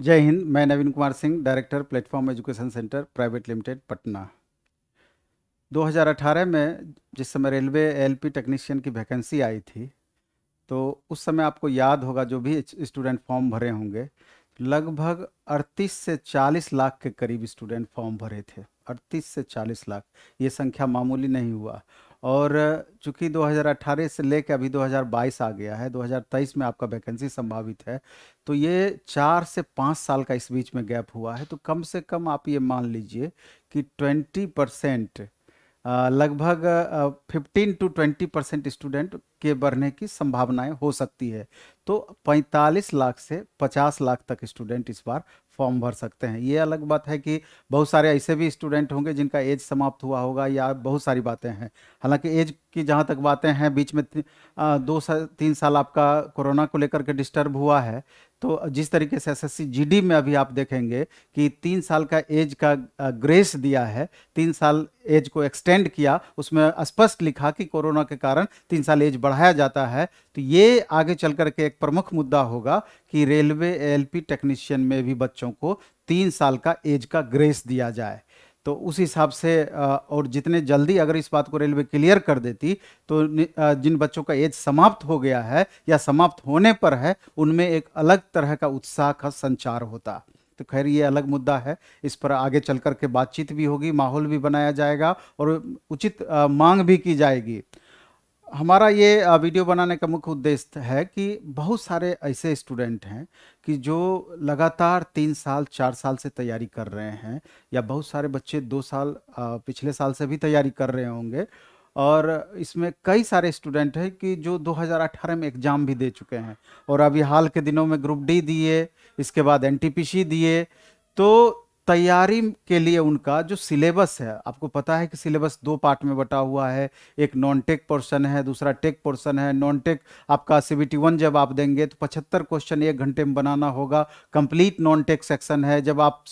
जय हिंद मैं Naveen Kumar Singh director platform education centre private limited Patna 2018 में जिस समय रेलवे एलपी टेक्नीशियन की वैकेंसी आई थी तो उस समय आपको याद होगा जो भी स्टूडेंट फॉर्म भरे होंगे लगभग 38 से 40 लाख के करीब स्टूडेंट फॉर्म भरे थे 38 से 40 लाख ये संख्या मामूली नहीं हुआ और चूंकि 2018 से लेकर अभी 2022 आ गया है 2023 में आपका वैकेंसी संभावित है तो ये चार से पाँच साल का इस बीच में गैप हुआ है तो कम से कम आप ये मान लीजिए कि 20 परसेंट लगभग 15 टू 20 परसेंट स्टूडेंट के बढ़ने की संभावनाएं हो सकती है तो 45 लाख से 50 लाख तक स्टूडेंट इस बार फॉर्म भर सकते हैं ये अलग बात है कि बहुत सारे ऐसे भी स्टूडेंट होंगे जिनका एज समाप्त हुआ होगा या बहुत सारी बातें हैं हालांकि एज की जहाँ तक बातें हैं बीच में आ, दो सा, तीन साल आपका कोरोना को लेकर के डिस्टर्ब हुआ है तो जिस तरीके से एसएससी जीडी में अभी आप देखेंगे कि तीन साल का एज का ग्रेस दिया है तीन साल एज को एक्सटेंड किया उसमें स्पष्ट लिखा कि कोरोना के कारण तीन साल एज बढ़ाया जाता है तो ये आगे चल करके एक प्रमुख मुद्दा होगा कि रेलवे एलपी टेक्नीशियन में भी बच्चों बच्चों को तीन साल का एज का ग्रेस दिया जाए तो उस हिसाब से और जितने जल्दी अगर इस बात को रेलवे क्लियर कर देती तो जिन बच्चों का एज समाप्त हो गया है या समाप्त होने पर है उनमें एक अलग तरह का उत्साह का संचार होता तो खैर ये अलग मुद्दा है इस पर आगे चल के बातचीत भी होगी माहौल भी बनाया जाएगा और उचित मांग भी की जाएगी हमारा ये वीडियो बनाने का मुख्य उद्देश्य है कि बहुत सारे ऐसे स्टूडेंट हैं कि जो लगातार तीन साल चार साल से तैयारी कर रहे हैं या बहुत सारे बच्चे दो साल पिछले साल से भी तैयारी कर रहे होंगे और इसमें कई सारे स्टूडेंट हैं कि जो 2018 में एग्ज़ाम भी दे चुके हैं और अभी हाल के दिनों में ग्रुप डी दिए इसके बाद एन दिए तो तैयारी के लिए उनका जो सिलेबस है आपको पता है कि सिलेबस दो पार्ट में बटा हुआ है एक नॉन टेक पोर्शन है दूसरा टेक पोर्शन है नॉन टेक आपका सी बी वन जब आप देंगे तो पचहत्तर क्वेश्चन एक घंटे में बनाना होगा कंप्लीट नॉन टेक सेक्शन है जब आप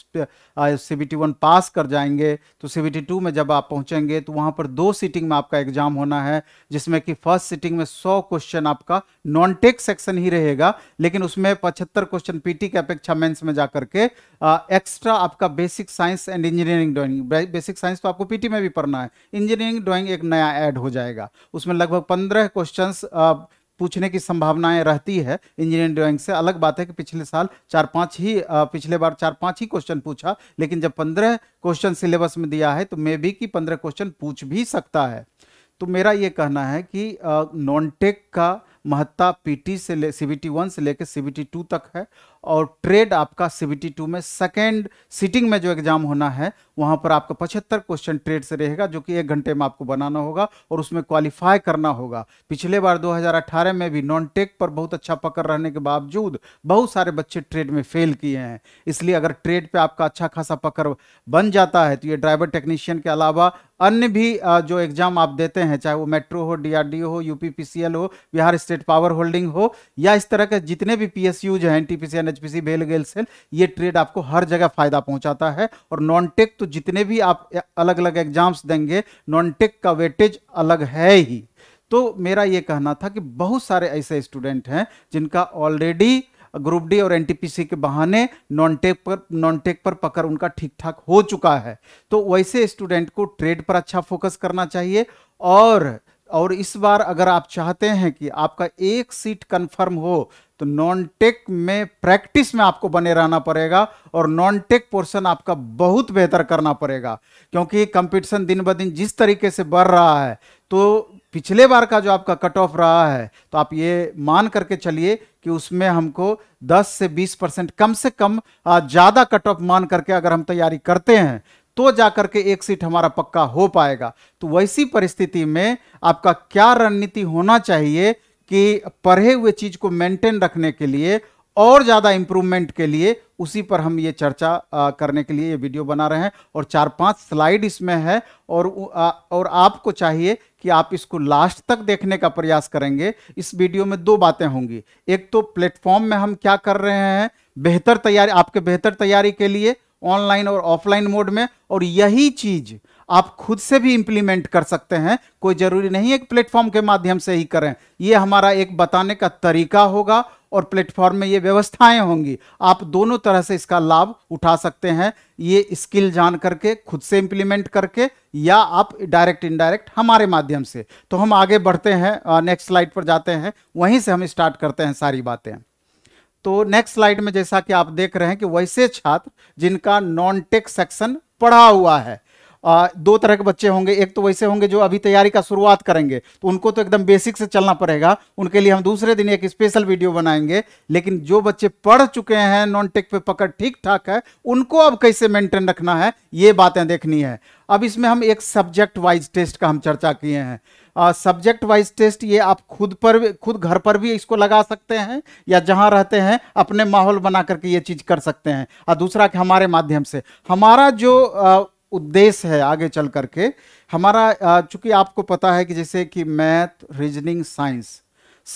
सी बी वन पास कर जाएंगे तो सी बी टू में जब आप पहुँचेंगे तो वहाँ पर दो सीटिंग में आपका एग्जाम होना है जिसमें कि फर्स्ट सीटिंग में सौ क्वेश्चन आपका नॉन टेक सेक्शन ही रहेगा लेकिन उसमें पचहत्तर क्वेश्चन पी की अपेक्षा मेन्स में जा करके एक्स्ट्रा आपका आपका basic science and engineering drawing basic science तो आपको पीटी में भी पढ़ना है इंजीनियरिंग ड्राइंग एक नया ऐड हो जाएगा उसमें लगभग पंद्रह क्वेश्चंस पूछने की संभावनाएं रहती है इंजीनियरिंग ड्राइंग से अलग बात है कि पिछले साल चार पांच ही पिछले बार चार पांच ही क्वेश्चन पूछा लेकिन जब पंद्रह क्वेश्चन सिलेबस में दिया है तो मे भी कि पंद्रह क्वेश्चन पूछ भी सकता है तो मेरा ये कहना है कि नॉन टेक का महत्ता पीटी से ले सी वन से लेकर सी टू तक है और ट्रेड आपका सीबीटी टू में सेकेंड सिटिंग में जो एग्जाम होना है वहां पर आपका पचहत्तर क्वेश्चन ट्रेड से रहेगा जो कि एक घंटे में आपको बनाना होगा और उसमें क्वालिफाई करना होगा पिछले बार 2018 में भी नॉन टेक पर बहुत अच्छा पकड़ रहने के बावजूद बहुत सारे बच्चे ट्रेड में फेल किए हैं इसलिए अगर ट्रेड पर आपका अच्छा खासा पकड़ बन जाता है तो ये ड्राइवर टेक्नीशियन के अलावा अन्य भी जो एग्जाम आप देते हैं चाहे वो मेट्रो हो डीआरडीओ हो यूपीपीसीएल हो बिहार स्टेट पावर होल्डिंग हो या इस तरह के जितने भी पीएसयूज हैं NTPCL NHPC BEL GAIL SAIL ये ट्रेड आपको हर जगह फायदा पहुंचाता है और नॉन टेक तो जितने भी आप अलग अलग एग्जाम्स देंगे नॉन टेक का वेटेज अलग है ही तो मेरा ये कहना था कि बहुत सारे ऐसे स्टूडेंट हैं जिनका ऑलरेडी ग्रुप डी और एनटीपीसी के बहाने नॉन टेक पर नॉन टेक पर पकड़ उनका ठीक ठाक हो चुका है तो वैसे स्टूडेंट को ट्रेड पर अच्छा फोकस करना चाहिए और और इस बार अगर आप चाहते हैं कि आपका एक सीट कंफर्म हो तो नॉन टेक में प्रैक्टिस में आपको बने रहना पड़ेगा और नॉन टेक पोर्शन आपका बहुत बेहतर करना पड़ेगा क्योंकि कंपटीशन दिन ब दिन जिस तरीके से बढ़ रहा है तो पिछले बार का जो आपका कट ऑफ रहा है तो आप ये मान करके चलिए कि उसमें हमको 10 से 20 परसेंट कम से कम ज़्यादा कट ऑफ मान करके अगर हम तैयारी करते हैं तो जा करके एक सीट हमारा पक्का हो पाएगा तो वैसी परिस्थिति में आपका क्या रणनीति होना चाहिए कि पढ़े हुए चीज को मेंटेन रखने के लिए और ज़्यादा इंप्रूवमेंट के लिए उसी पर हम ये चर्चा आ, करने के लिए ये वीडियो बना रहे हैं और चार पांच स्लाइड इसमें है और आ, और आपको चाहिए कि आप इसको लास्ट तक देखने का प्रयास करेंगे इस वीडियो में दो बातें होंगी एक तो प्लेटफॉर्म में हम क्या कर रहे हैं बेहतर तैयारी आपके बेहतर तैयारी के लिए ऑनलाइन और ऑफलाइन मोड में और यही चीज़ आप खुद से भी इंप्लीमेंट कर सकते हैं कोई जरूरी नहीं है प्लेटफॉर्म के माध्यम से ही करें ये हमारा एक बताने का तरीका होगा और प्लेटफॉर्म में ये व्यवस्थाएं होंगी आप दोनों तरह से इसका लाभ उठा सकते हैं ये स्किल जान करके खुद से इंप्लीमेंट करके या आप डायरेक्ट इनडायरेक्ट हमारे माध्यम से तो हम आगे बढ़ते हैं नेक्स्ट स्लाइड पर जाते हैं वहीं से हम स्टार्ट करते हैं सारी बातें तो नेक्स्ट स्लाइड में जैसा कि आप देख रहे हैं कि वैसे छात्र जिनका नॉन टेक सेक्शन पढ़ा हुआ है दो तरह के बच्चे होंगे एक तो वैसे होंगे जो अभी तैयारी का शुरुआत करेंगे तो उनको तो एकदम बेसिक से चलना पड़ेगा उनके लिए हम दूसरे दिन एक स्पेशल वीडियो बनाएंगे लेकिन जो बच्चे पढ़ चुके हैं नॉन टेक पे पकड़ ठीक ठाक है उनको अब कैसे मेंटेन रखना है ये बातें देखनी है अब इसमें हम एक सब्जेक्ट वाइज टेस्ट का हम चर्चा किए हैं सब्जेक्ट वाइज टेस्ट ये आप खुद पर खुद घर पर भी इसको लगा सकते हैं या जहां रहते हैं अपने माहौल बना करके ये चीज़ कर सकते हैं और दूसरा कि हमारे माध्यम से हमारा जो उद्देश्य है आगे चल करके हमारा चूंकि आपको पता है कि जैसे कि मैथ रीजनिंग साइंस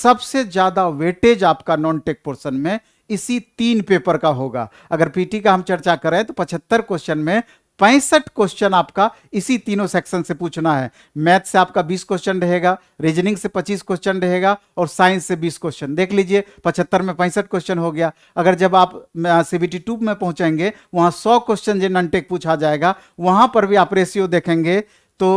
सबसे ज़्यादा वेटेज आपका नॉन टेक पोर्सन में इसी तीन पेपर का होगा अगर पीटी का हम चर्चा करें तो 75 क्वेश्चन में पैंसठ क्वेश्चन आपका इसी तीनों सेक्शन से पूछना है मैथ से आपका 20 क्वेश्चन रहेगा रीजनिंग से 25 क्वेश्चन रहेगा और साइंस से 20 क्वेश्चन देख लीजिए 75 में पैंसठ क्वेश्चन हो गया अगर जब आप सीबीटी टू में पहुंचेंगे वहां 100 क्वेश्चन जे ननटेक पूछा जाएगा वहां पर भी आप रेशियो देखेंगे तो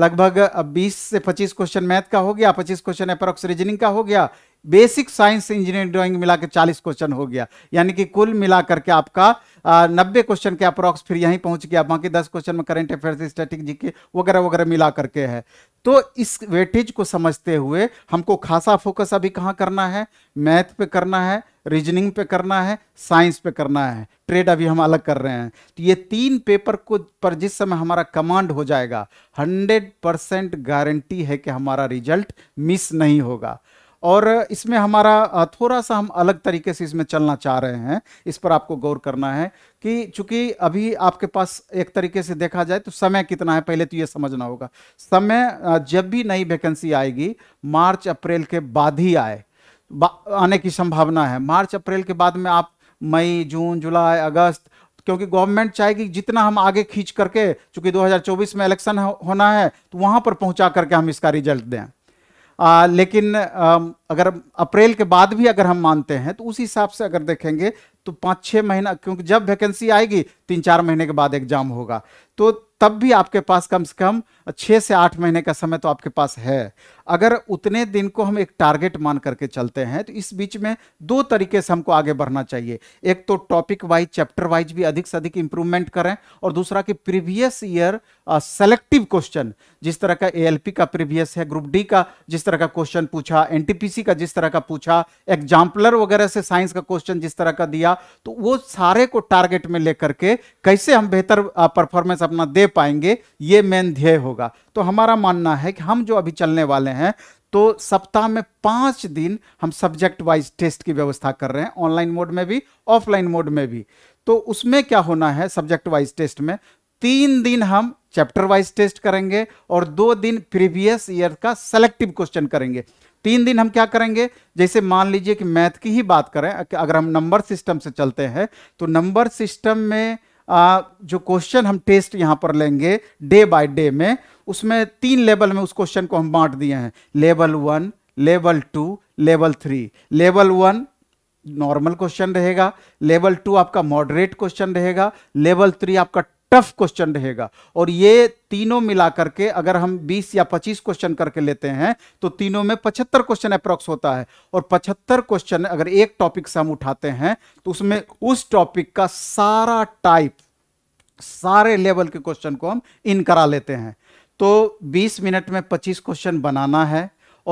लगभग 20 से 25 क्वेश्चन मैथ का हो गया 25 क्वेश्चन अप्रोक्स रीजनिंग का हो गया बेसिक साइंस इंजीनियरिंग ड्राइंग मिला के चालीस क्वेश्चन हो गया यानी कि कुल मिला करके आपका नब्बे क्वेश्चन के अप्रॉक्स फिर यहीं पहुंच गया बाकी दस क्वेश्चन में करंट अफेयर्स स्टैटिक जीके वगैरह वगैरह मिला करके है तो इस वेटेज को समझते हुए हमको खासा फोकस अभी कहाँ करना है मैथ पे करना है रीजनिंग पे करना है साइंस पे करना है ट्रेड अभी हम अलग कर रहे हैं तो ये तीन पेपर को पर जिस समय हमारा कमांड हो जाएगा 100 परसेंट गारंटी है कि हमारा रिजल्ट मिस नहीं होगा और इसमें हमारा थोड़ा सा हम अलग तरीके से इसमें चलना चाह रहे हैं इस पर आपको गौर करना है कि चूंकि अभी आपके पास एक तरीके से देखा जाए तो समय कितना है पहले तो ये समझना होगा समय जब भी नई वैकेंसी आएगी मार्च अप्रैल के बाद ही आए आने की संभावना है मार्च अप्रैल के बाद में आप मई जून जुलाई अगस्त क्योंकि गवर्नमेंट चाहेगी जितना हम आगे खींच करके चूंकि 2024 में इलेक्शन होना है तो वहां पर पहुंचा करके हम इसका रिजल्ट दें आ, लेकिन आ, अगर अप्रैल के बाद भी अगर हम मानते हैं तो उस हिसाब से अगर देखेंगे तो पाँच छः महीना क्योंकि जब वैकेंसी आएगी तीन चार महीने के बाद एग्जाम होगा तो तब भी आपके पास कम से कम छः से आठ महीने का समय तो आपके पास है अगर उतने दिन को हम एक टारगेट मान करके चलते हैं तो इस बीच में दो तरीके से हमको आगे बढ़ना चाहिए एक तो टॉपिक वाइज चैप्टर वाइज भी अधिक से अधिक इंप्रूवमेंट करें और दूसरा कि प्रीवियस ईयर सेलेक्टिव क्वेश्चन जिस तरह का एएलपी का प्रीवियस है ग्रुप डी का जिस तरह का क्वेश्चन पूछा एनटीपीसी का जिस तरह का पूछा एग्जाम्पलर वगैरह से साइंस का क्वेश्चन जिस तरह का दिया तो वो सारे को टारगेट में लेकर के कैसे हम बेहतर परफॉर्मेंस अपना दे पाएंगे ये मेन ध्येय होगा तो हमारा मानना है कि हम जो अभी चलने वाले वाले हैं तो सप्ताह में पाँच दिन हम सब्जेक्ट वाइज टेस्ट की व्यवस्था कर रहे हैं ऑनलाइन मोड में भी ऑफलाइन मोड में भी तो उसमें क्या होना है सब्जेक्ट वाइज टेस्ट में तीन दिन हम चैप्टर वाइज टेस्ट करेंगे और दो दिन प्रीवियस ईयर का सेलेक्टिव क्वेश्चन करेंगे तीन दिन हम क्या करेंगे जैसे मान लीजिए कि मैथ की ही बात करें अगर हम नंबर सिस्टम से चलते हैं तो नंबर सिस्टम में आ, जो क्वेश्चन हम टेस्ट यहाँ पर लेंगे डे बाय डे में उसमें तीन लेवल में उस क्वेश्चन को हम बांट दिए हैं level one level two level three level one normal question रहेगा लेवल टू आपका मॉडरेट क्वेश्चन रहेगा लेवल थ्री आपका टफ क्वेश्चन रहेगा और ये तीनों मिला करके अगर हम 20 या 25 क्वेश्चन करके लेते हैं तो तीनों में 75 क्वेश्चन अप्रॉक्स होता है और 75 क्वेश्चन अगर एक टॉपिक से हम उठाते हैं तो उसमें उस टॉपिक का सारा टाइप सारे लेवल के क्वेश्चन को हम इन करा लेते हैं तो 20 मिनट में 25 क्वेश्चन बनाना है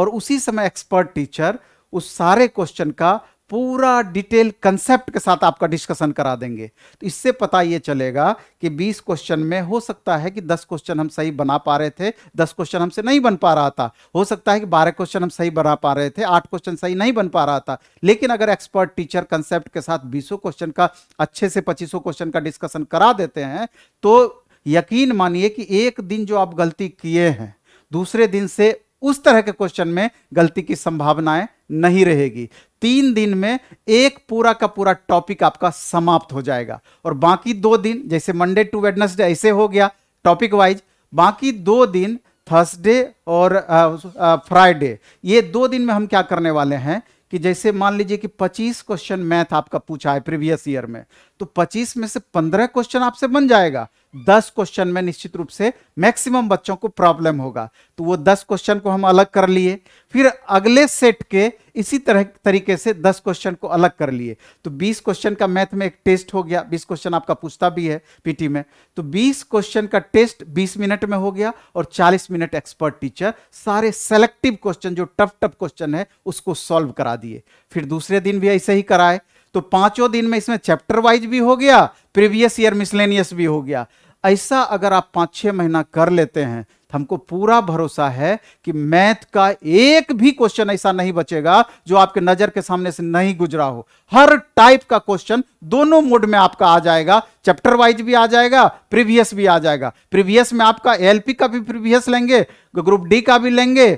और उसी समय एक्सपर्ट टीचर उस सारे क्वेश्चन का पूरा डिटेल कंसेप्ट के साथ आपका डिस्कशन करा देंगे तो इससे पता ये चलेगा कि 20 क्वेश्चन में हो सकता है कि 10 क्वेश्चन हम सही बना पा रहे थे 10 क्वेश्चन हमसे नहीं बन पा रहा था हो सकता है कि 12 क्वेश्चन हम सही बना पा रहे थे 8 क्वेश्चन सही नहीं बन पा रहा था लेकिन अगर एक्सपर्ट टीचर कंसेप्ट के साथ बीसों क्वेश्चन का अच्छे से पच्चीसों क्वेश्चन का डिस्कशन करा देते हैं तो यकीन मानिए कि एक दिन जो आप गलती किए हैं दूसरे दिन से उस तरह के क्वेश्चन में गलती की संभावनाएं नहीं रहेगी तीन दिन में एक पूरा का पूरा टॉपिक आपका समाप्त हो जाएगा और बाकी दो दिन जैसे मंडे टू वेडनेसडे ऐसे हो गया टॉपिक वाइज बाकी दो दिन थर्सडे और फ्राइडे ये दो दिन में हम क्या करने वाले हैं कि जैसे मान लीजिए कि 25 क्वेश्चन मैथ आपका पूछा है प्रीवियस ईयर में तो 25 में से 15 क्वेश्चन आपसे बन जाएगा दस क्वेश्चन में निश्चित रूप से मैक्सिमम बच्चों को प्रॉब्लम होगा तो वो दस क्वेश्चन को हम अलग कर लिए फिर अगले सेट के इसी तरह तरीके से दस क्वेश्चन को अलग कर लिए तो बीस क्वेश्चन का मैथ में एक टेस्ट हो गया बीस क्वेश्चन आपका पूछता भी है पीटी में तो बीस क्वेश्चन का टेस्ट बीस मिनट में हो गया और चालीस मिनट एक्सपर्ट टीचर सारे सेलेक्टिव क्वेश्चन जो टफ टफ क्वेश्चन है उसको सॉल्व करा दिए फिर दूसरे दिन भी ऐसे ही कराए तो पांचों दिन में इसमें चैप्टर वाइज भी हो गया प्रीवियस ईयर मिसलेनियस भी हो गया ऐसा अगर आप पांच छह महीना कर लेते हैं तो हमको पूरा भरोसा है कि मैथ का एक भी क्वेश्चन ऐसा नहीं बचेगा जो आपके नज़र के सामने से नहीं गुजरा हो हर टाइप का क्वेश्चन दोनों मोड में आपका आ जाएगा चैप्टर वाइज भी आ जाएगा प्रीवियस भी आ जाएगा प्रीवियस में आपका एलपी का भी प्रीवियस लेंगे ग्रुप डी का भी लेंगे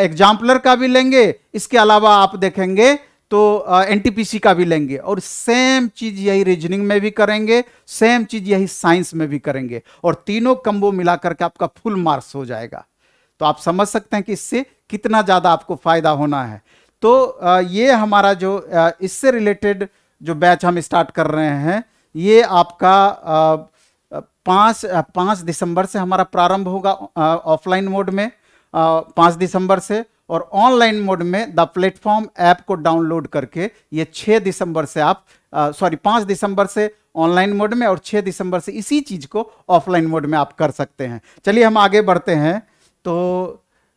एग्जाम्पलर का भी लेंगे इसके अलावा आप देखेंगे तो एनटीपीसी का भी लेंगे और सेम चीज यही रीजनिंग में भी करेंगे सेम चीज यही साइंस में भी करेंगे और तीनों कम्बो मिला करके आपका फुल मार्क्स हो जाएगा तो आप समझ सकते हैं कि इससे कितना ज़्यादा आपको फायदा होना है तो ये हमारा जो इससे रिलेटेड जो बैच हम स्टार्ट कर रहे हैं ये आपका पाँच पाँच दिसंबर से हमारा प्रारंभ होगा ऑफलाइन मोड में पाँच दिसंबर से और ऑनलाइन मोड में द प्लेटफॉर्म ऐप को डाउनलोड करके ये 6 दिसंबर से आप सॉरी 5 दिसंबर से ऑनलाइन मोड में और 6 दिसंबर से इसी चीज़ को ऑफलाइन मोड में आप कर सकते हैं चलिए हम आगे बढ़ते हैं तो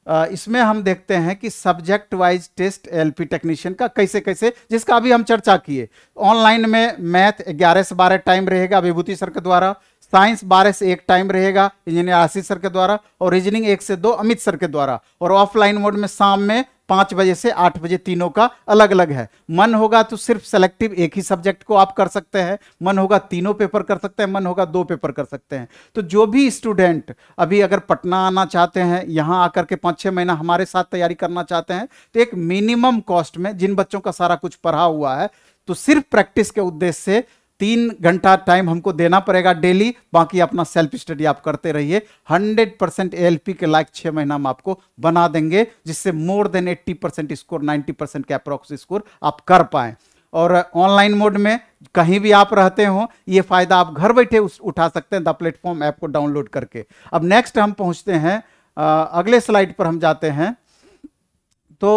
आ, इसमें हम देखते हैं कि subject wise test LP technician का कैसे कैसे जिसका अभी हम चर्चा किए ऑनलाइन में मैथ ग्यारह से बारह टाइम रहेगा विभूति सर के द्वारा साइंस बारह से एक टाइम रहेगा इंजीनियर आशीष सर के द्वारा और रीजनिंग एक से दो अमित सर के द्वारा और ऑफलाइन मोड में शाम में पाँच बजे से आठ बजे तीनों का अलग अलग है मन होगा तो सिर्फ सेलेक्टिव एक ही सब्जेक्ट को आप कर सकते हैं मन होगा तीनों पेपर कर सकते हैं मन होगा दो पेपर कर सकते हैं तो जो भी स्टूडेंट अभी अगर पटना आना चाहते हैं यहाँ आकर के पाँच छः महीना हमारे साथ तैयारी करना चाहते हैं तो एक मिनिमम कॉस्ट में जिन बच्चों का सारा कुछ पढ़ा हुआ है तो सिर्फ प्रैक्टिस के उद्देश्य से तीन घंटा टाइम हमको देना पड़ेगा डेली बाकी अपना सेल्फ स्टडी आप करते रहिए 100 परसेंट ए के लायक छः महीना हम आपको बना देंगे जिससे more than 80 percent score 90 percent के अप्रोक्स स्कोर आप कर पाएँ और ऑनलाइन मोड में कहीं भी आप रहते हो ये फ़ायदा आप घर बैठे उठा सकते हैं द प्लेटफॉर्म ऐप को डाउनलोड करके अब नेक्स्ट हम पहुँचते हैं अगले स्लाइड पर हम जाते हैं तो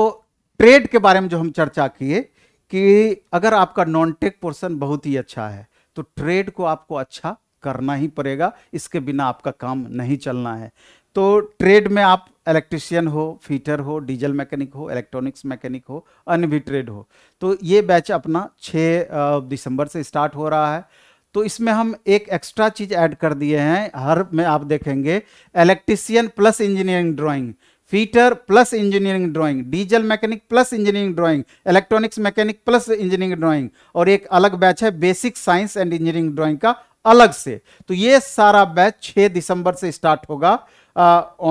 ट्रेड के बारे में जो हम चर्चा किए कि अगर आपका नॉन टेक पोर्सन बहुत ही अच्छा है तो ट्रेड को आपको अच्छा करना ही पड़ेगा इसके बिना आपका काम नहीं चलना है तो ट्रेड में आप इलेक्ट्रिशियन हो फीटर हो डीजल मैकेनिक हो इलेक्ट्रॉनिक्स मैकेनिक हो अन्य भी ट्रेड हो तो ये बैच अपना 6 दिसंबर से स्टार्ट हो रहा है तो इसमें हम एक एक्स्ट्रा चीज़ ऐड कर दिए हैं हर में आप देखेंगे electrician plus engineering drawing fitter plus engineering drawing diesel mechanic plus engineering drawing electronics mechanic plus engineering drawing और एक अलग बैच है basic science and engineering drawing का अलग से तो ये सारा बैच 6 दिसंबर से स्टार्ट होगा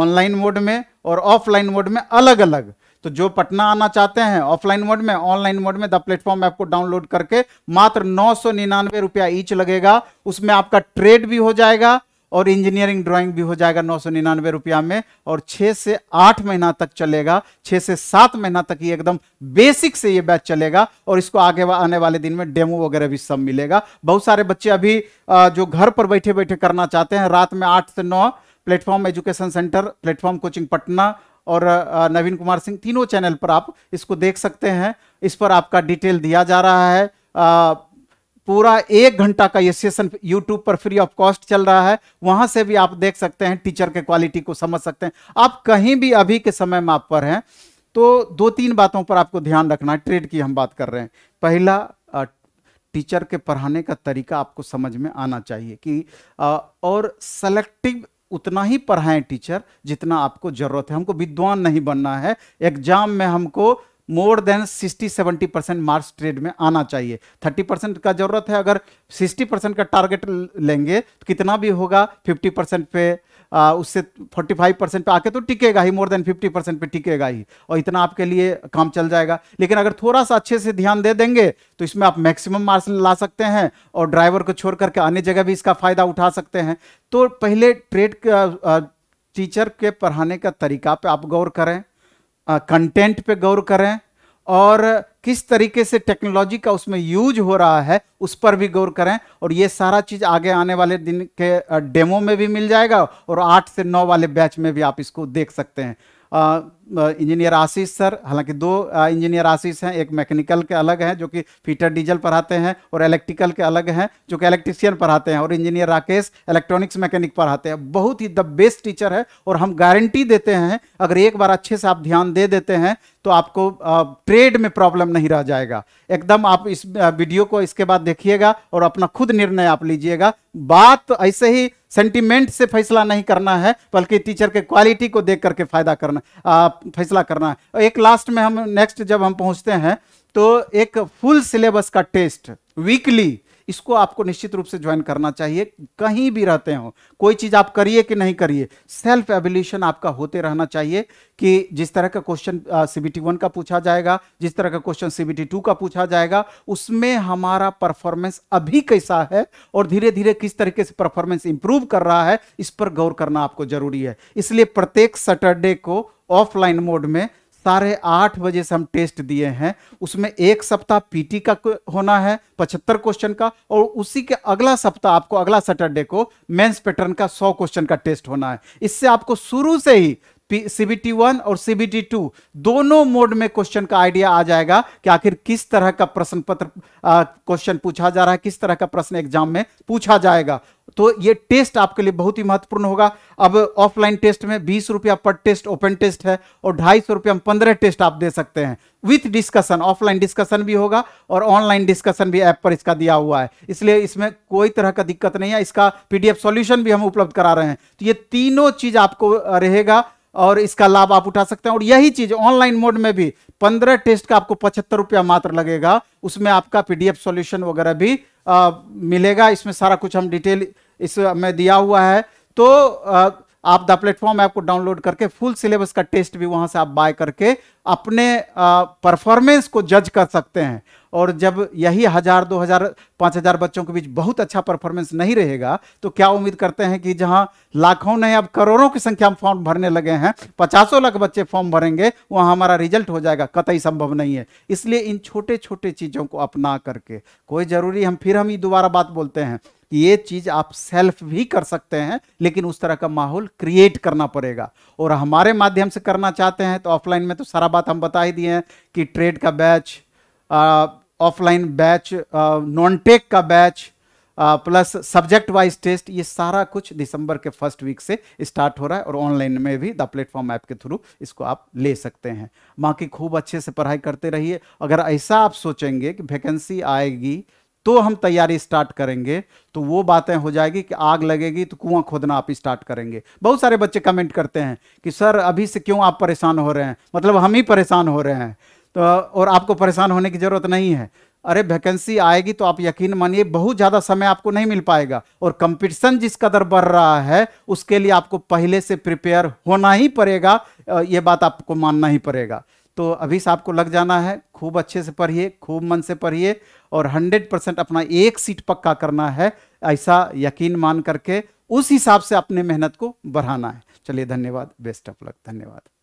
ऑनलाइन मोड में और ऑफलाइन मोड में अलग अलग तो जो पटना आना चाहते हैं ऑफलाइन मोड में ऑनलाइन मोड में द प्लेटफॉर्म ऐप को डाउनलोड करके मात्र नौ सौ निन्यानवे रुपया ईच लगेगा उसमें आपका ट्रेड भी हो जाएगा और इंजीनियरिंग ड्राइंग भी हो जाएगा नौ सौ निन्यानवे रुपया में और छः से आठ महीना तक चलेगा छः से सात महीना तक ये एकदम बेसिक से ये बैच चलेगा और इसको आगे वा, आने वाले दिन में डेमो वगैरह भी सब मिलेगा बहुत सारे बच्चे अभी जो घर पर बैठे बैठे करना चाहते हैं रात में आठ से नौ platform education centre platform coaching Patna और नवीन कुमार सिंह तीनों चैनल पर आप इसको देख सकते हैं इस पर आपका डिटेल दिया जा रहा है पूरा एक घंटा का ये सेशन यूट्यूब पर फ्री ऑफ कॉस्ट चल रहा है वहां से भी आप देख सकते हैं टीचर के क्वालिटी को समझ सकते हैं आप कहीं भी अभी के समय में आप पर हैं तो दो तीन बातों पर आपको ध्यान रखना है ट्रेड की हम बात कर रहे हैं पहला टीचर के पढ़ाने का तरीका आपको समझ में आना चाहिए कि और सेलेक्टिव उतना ही पढ़ाएं टीचर जितना आपको जरूरत है हमको विद्वान नहीं बनना है एग्जाम में हमको more than 60 70 percent marks trade में आना चाहिए 30 परसेंट का जरूरत है अगर 60 परसेंट का टारगेट लेंगे तो कितना भी होगा 50 परसेंट पे आ, उससे 45 परसेंट पर आके तो टिकेगा ही मोर देन 50 परसेंट पर टिकेगा ही और इतना आपके लिए काम चल जाएगा लेकिन अगर थोड़ा सा अच्छे से ध्यान दे देंगे तो इसमें आप मैक्सिमम मार्क्स ला सकते हैं और ड्राइवर को छोड़ करके अन्य जगह भी इसका फ़ायदा उठा सकते हैं तो पहले ट्रेड टीचर के पढ़ाने का तरीका पे आप गौर करें कंटेंट पे गौर करें और किस तरीके से टेक्नोलॉजी का उसमें यूज हो रहा है उस पर भी गौर करें और ये सारा चीज़ आगे आने वाले दिन के डेमो में भी मिल जाएगा और आठ से नौ वाले बैच में भी आप इसको देख सकते हैं इंजीनियर आशीष सर हालांकि दो इंजीनियर आशीष हैं एक मैकेनिकल के अलग हैं जो कि फीटर डीजल पढ़ाते हैं और इलेक्ट्रिकल के अलग हैं जो कि इलेक्ट्रिशियन पढ़ाते हैं और इंजीनियर राकेश इलेक्ट्रॉनिक्स मैकेनिक पढ़ाते हैं बहुत ही द बेस्ट टीचर है और हम गारंटी देते हैं अगर एक बार अच्छे से आप ध्यान दे देते हैं तो आपको ट्रेड में प्रॉब्लम प्रॉब्लम नहीं रह जाएगा एकदम आप इस वीडियो को इसके बाद देखिएगा और अपना खुद निर्णय आप लीजिएगा बात ऐसे ही सेंटिमेंट से फैसला नहीं करना है बल्कि टीचर के क्वालिटी को देख करके फायदा करना फैसला करना है एक लास्ट में हम नेक्स्ट जब हम पहुंचते हैं तो एक फुल सिलेबस का टेस्ट वीकली इसको आपको निश्चित रूप से ज्वाइन करना चाहिए कहीं भी रहते हो कोई चीज़ आप करिए कि नहीं करिए सेल्फ एवोल्यूशन आपका होते रहना चाहिए कि जिस तरह का क्वेश्चन सीबीटी वन का पूछा जाएगा जिस तरह का क्वेश्चन सीबीटी टू का पूछा जाएगा उसमें हमारा परफॉर्मेंस अभी कैसा है और धीरे धीरे किस तरीके से परफॉर्मेंस इंप्रूव कर रहा है इस पर गौर करना आपको जरूरी है इसलिए प्रत्येक सैटरडे को ऑफलाइन मोड में साढ़े आठ बजे से हम टेस्ट दिए हैं उसमें एक सप्ताह पीटी का होना है पचहत्तर क्वेश्चन का और उसी के अगला सप्ताह आपको अगला सैटरडे को मेंस पैटर्न का सौ क्वेश्चन का टेस्ट होना है इससे आपको शुरू से ही सीबीटी वन और सीबीटी टू दोनों मोड में क्वेश्चन का आइडिया आ जाएगा कि आखिर किस तरह का प्रश्न पत्र क्वेश्चन पूछा जा रहा है किस तरह का प्रश्न एग्जाम में पूछा जाएगा तो ये टेस्ट आपके लिए बहुत ही महत्वपूर्ण होगा अब ऑफलाइन टेस्ट में बीस रुपया पर टेस्ट ओपन टेस्ट है और ढाई सौ रुपया पंद्रह टेस्ट आप दे सकते हैं विथ डिस्कशन ऑफलाइन डिस्कशन भी होगा और ऑनलाइन डिस्कशन भी ऐप पर इसका दिया हुआ है इसलिए इसमें कोई तरह का दिक्कत नहीं है इसका पीडीएफ सॉल्यूशन भी हम उपलब्ध करा रहे हैं तो ये तीनों चीज आपको रहेगा और इसका लाभ आप उठा सकते हैं और यही चीज ऑनलाइन मोड में भी पंद्रह टेस्ट का आपको पचहत्तर रुपया मात्र लगेगा उसमें आपका पीडीएफ सॉल्यूशन वगैरह भी आ, मिलेगा इसमें सारा कुछ हम डिटेल इसमें दिया हुआ है तो आ, आप द प्लेटफॉर्म ऐप को डाउनलोड करके फुल सिलेबस का टेस्ट भी वहां से आप बाय करके अपने परफॉर्मेंस को जज कर सकते हैं और जब यही हजार दो हजार पाँच हजार बच्चों के बीच बहुत अच्छा परफॉर्मेंस नहीं रहेगा तो क्या उम्मीद करते हैं कि जहां लाखों नहीं अब करोड़ों की संख्या में फॉर्म भरने लगे हैं पचासों लाख बच्चे फॉर्म भरेंगे वहां हमारा रिजल्ट हो जाएगा कतई संभव नहीं है इसलिए इन छोटे छोटे चीज़ों को अपना करके कोई ज़रूरी हम फिर हम ये दोबारा बात बोलते हैं ये चीज आप सेल्फ भी कर सकते हैं लेकिन उस तरह का माहौल क्रिएट करना पड़ेगा और हमारे माध्यम से करना चाहते हैं तो ऑफलाइन में तो सारा बात हम बता ही दिए हैं कि ट्रेड का batch offline batch non tech का batch plus subject wise test ये सारा कुछ दिसंबर के फर्स्ट वीक से स्टार्ट हो रहा है और ऑनलाइन में भी द प्लेटफॉर्म ऐप के थ्रू इसको आप ले सकते हैं बाकी खूब अच्छे से पढ़ाई करते रहिए अगर ऐसा आप सोचेंगे कि वैकेंसी आएगी तो हम तैयारी स्टार्ट करेंगे तो वो बातें हो जाएगी कि आग लगेगी तो कुआं खोदना आप स्टार्ट करेंगे बहुत सारे बच्चे कमेंट करते हैं कि सर अभी से क्यों आप परेशान हो रहे हैं मतलब हम ही परेशान हो रहे हैं तो और आपको परेशान होने की ज़रूरत नहीं है अरे वैकेंसी आएगी तो आप यकीन मानिए बहुत ज़्यादा समय आपको नहीं मिल पाएगा और कंपटीशन जिस कदर बढ़ रहा है उसके लिए आपको पहले से प्रिपेयर होना ही पड़ेगा ये बात आपको मानना ही पड़ेगा तो अभी से आपको लग जाना है खूब अच्छे से पढ़िए खूब मन से पढ़िए और 100 परसेंट अपना एक सीट पक्का करना है ऐसा यकीन मान करके उस हिसाब से अपने मेहनत को बढ़ाना है चलिए धन्यवाद बेस्ट ऑफ लक धन्यवाद